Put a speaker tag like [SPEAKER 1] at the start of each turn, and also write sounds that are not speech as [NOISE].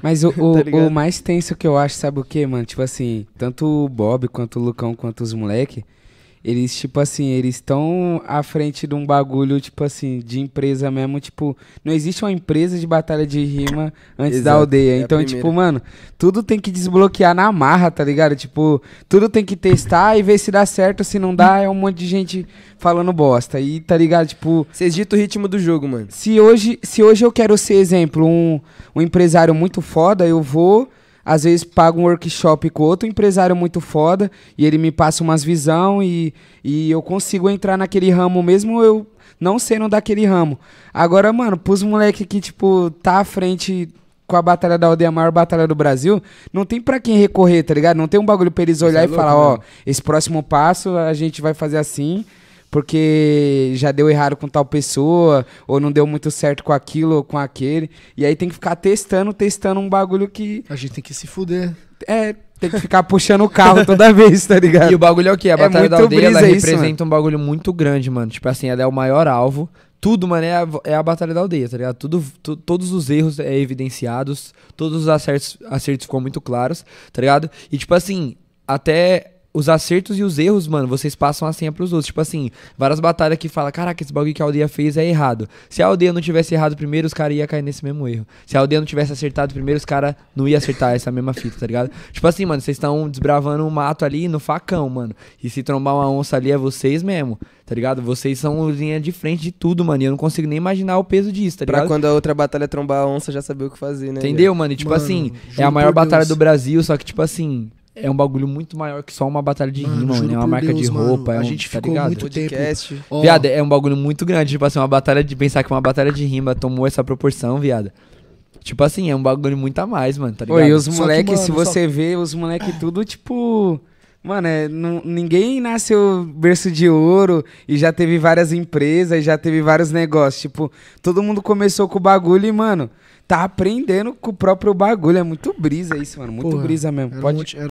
[SPEAKER 1] [LAUGHS] Mas o, tá o
[SPEAKER 2] mais tenso que eu acho, sabe o quê, mano? Tipo assim, tanto o Bob quanto o Lucão quanto os moleque eles, tipo assim, eles estão à frente de um bagulho, tipo assim, de empresa mesmo. Tipo, não existe uma empresa de batalha de rima antes Exato, da aldeia. É então, tipo, mano, tudo tem que desbloquear na marra, tá ligado? Tipo, tudo tem que testar e ver se dá certo. Se não dá, é um monte de gente falando bosta. E, tá ligado? Tipo. Vocês ditam o ritmo do jogo, mano. Se hoje, se hoje eu quero ser, exemplo, um, um empresário muito foda, eu vou às vezes pago um workshop com outro empresário muito foda e ele me passa umas visão e, e eu consigo entrar naquele ramo mesmo eu não sendo daquele ramo. Agora, mano, pros moleque que, tipo, tá à frente com a Batalha da Aldeia, a maior batalha do Brasil, não tem para quem recorrer, tá ligado? Não tem um bagulho pra eles é olhar é e louco, falar, ó, esse próximo passo a gente vai fazer assim porque já deu errado com tal pessoa, ou não deu muito certo com aquilo ou com aquele. E aí tem que ficar testando, testando um bagulho que. A gente tem que se fuder. É, tem que ficar puxando o carro toda [LAUGHS] vez, tá ligado? E o bagulho é o quê? A é Batalha da Aldeia ela representa
[SPEAKER 1] um bagulho muito grande, mano. Tipo assim, ela é o maior alvo. Tudo, mano, é a, é a Batalha da Aldeia, tá ligado? Tudo, tu, todos os erros é evidenciados, todos os acertos, acertos ficam muito claros, tá ligado? E tipo assim, até os acertos e os erros, mano, vocês passam a senha pros outros. Tipo assim, várias batalhas que fala, caraca, esse bagulho que a aldeia fez é errado. Se a aldeia não tivesse errado primeiro, os caras iam cair nesse mesmo erro. Se a aldeia não tivesse acertado primeiro, os caras não iam acertar essa mesma fita, tá ligado? Tipo assim, mano, vocês estão desbravando um mato ali no facão, mano. E se trombar uma onça ali é vocês mesmo, tá ligado? Vocês são linha de frente de tudo, mano. E eu não consigo nem imaginar o peso disso, tá ligado? Pra quando a outra batalha trombar a onça, já saber o que fazer, né? Entendeu, mano? E, tipo mano, assim, é a maior batalha do Brasil, só que, tipo assim, é um bagulho muito maior que só uma batalha de rima, mano. Né? É uma marca Deus, de roupa. Mano, é um, a gente tá ficou ligado? muito Podcast. tempo. Oh. Viado, é um bagulho muito grande. Tipo assim, uma batalha de pensar que uma batalha de rima tomou essa proporção, viado. Tipo assim, é um bagulho muito a mais, mano, tá ligado? Oi, os moleques, se só... você
[SPEAKER 2] vê, os moleques tudo, tipo. Mano, é, não, ninguém nasceu berço de ouro e já teve várias empresas, e já teve vários negócios. Tipo, todo mundo começou com o bagulho e, mano, tá aprendendo com o próprio bagulho. É muito brisa isso, mano. Muito Porra, brisa mesmo. Pode. Um
[SPEAKER 1] monte,